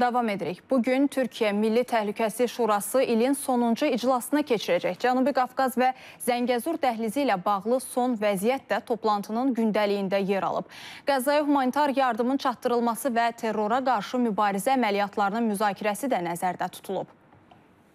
Davam edirik. Bugün Türkiyə Milli Təhlükəsi Şurası ilin sonuncu iclasını keçirəcək. Cənubi Qafqaz və Zəngəzur dəhlizi ilə bağlı son vəziyyət də toplantının gündəliyində yer alıb. Qəzaya humanitar yardımın çatdırılması və terrora qarşı mübarizə əməliyyatlarının müzakirəsi də nəzərdə tutulub.